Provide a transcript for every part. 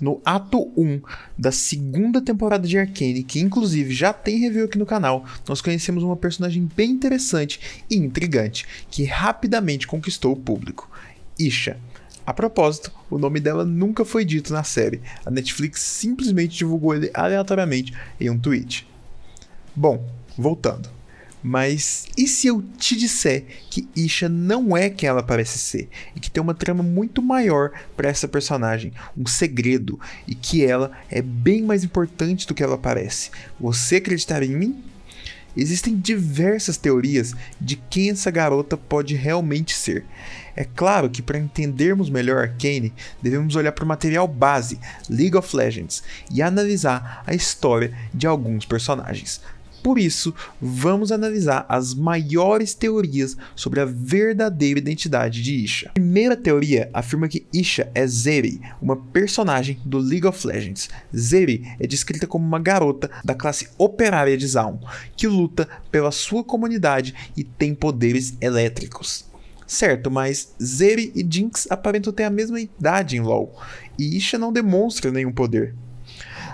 no ato 1 da segunda temporada de Arcane, que inclusive já tem review aqui no canal, nós conhecemos uma personagem bem interessante e intrigante, que rapidamente conquistou o público. Isha. A propósito, o nome dela nunca foi dito na série. A Netflix simplesmente divulgou ele aleatoriamente em um tweet. Bom, voltando. Mas e se eu te disser que Isha não é quem ela parece ser e que tem uma trama muito maior para essa personagem, um segredo e que ela é bem mais importante do que ela parece? Você acreditaria em mim? Existem diversas teorias de quem essa garota pode realmente ser. É claro que para entendermos melhor Kane, devemos olhar para o material base, League of Legends, e analisar a história de alguns personagens. Por isso, vamos analisar as maiores teorias sobre a verdadeira identidade de Isha. A primeira teoria afirma que Isha é Zeri, uma personagem do League of Legends. Zeri é descrita como uma garota da classe operária de Zaun, que luta pela sua comunidade e tem poderes elétricos. Certo, mas Zeri e Jinx aparentam ter a mesma idade em LoL, e Isha não demonstra nenhum poder.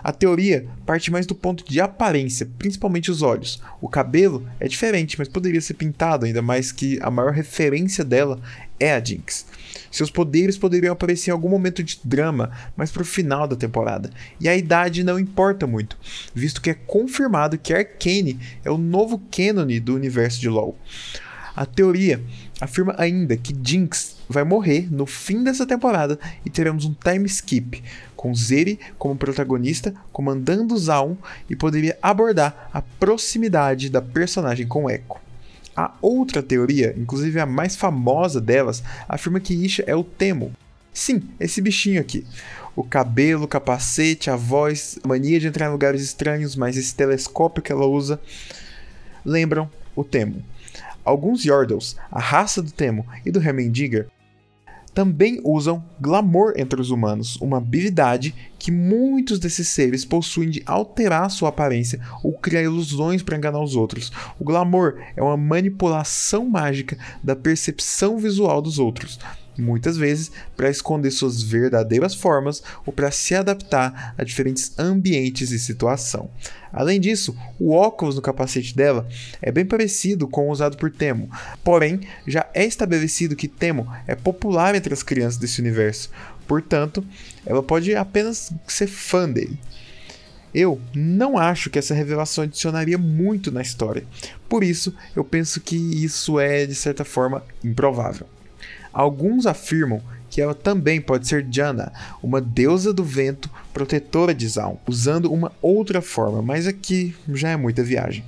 A teoria parte mais do ponto de aparência, principalmente os olhos. O cabelo é diferente, mas poderia ser pintado, ainda mais que a maior referência dela é a Jinx. Seus poderes poderiam aparecer em algum momento de drama, mas pro final da temporada. E a idade não importa muito, visto que é confirmado que Arcane é o novo cânone do universo de LoL. A teoria afirma ainda que Jinx vai morrer no fim dessa temporada e teremos um time skip, com Zeri como protagonista, comandando Zaun e poderia abordar a proximidade da personagem com Echo. A outra teoria, inclusive a mais famosa delas, afirma que Isha é o Temo. Sim, esse bichinho aqui. O cabelo, o capacete, a voz, a mania de entrar em lugares estranhos, mas esse telescópio que ela usa lembram o Temo. Alguns Yordles, a raça do Temo e do Hemendiger, também usam glamour entre os humanos, uma habilidade que muitos desses seres possuem de alterar sua aparência ou criar ilusões para enganar os outros. O glamour é uma manipulação mágica da percepção visual dos outros muitas vezes para esconder suas verdadeiras formas ou para se adaptar a diferentes ambientes e situação. Além disso, o óculos no capacete dela é bem parecido com o usado por Temo, porém já é estabelecido que Temo é popular entre as crianças desse universo, portanto, ela pode apenas ser fã dele. Eu não acho que essa revelação adicionaria muito na história, por isso eu penso que isso é de certa forma improvável. Alguns afirmam que ela também pode ser Janna, uma deusa do vento protetora de Zaun, usando uma outra forma, mas aqui já é muita viagem.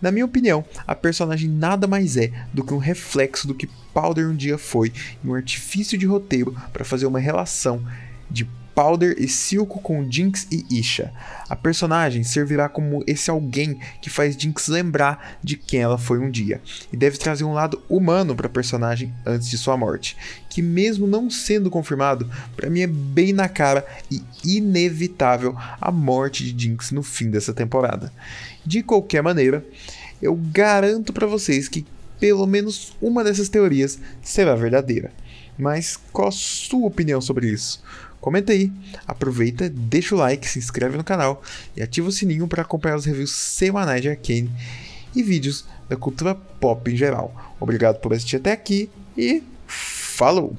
Na minha opinião, a personagem nada mais é do que um reflexo do que Powder um dia foi e um artifício de roteiro para fazer uma relação de Powder e Silco com Jinx e Isha. A personagem servirá como esse alguém que faz Jinx lembrar de quem ela foi um dia, e deve trazer um lado humano para a personagem antes de sua morte, que mesmo não sendo confirmado, para mim é bem na cara e inevitável a morte de Jinx no fim dessa temporada. De qualquer maneira, eu garanto para vocês que pelo menos uma dessas teorias será verdadeira. Mas qual a sua opinião sobre isso? comenta aí, aproveita, deixa o like, se inscreve no canal e ativa o sininho para acompanhar os reviews semanais de Arkane e vídeos da cultura pop em geral. Obrigado por assistir até aqui e falou!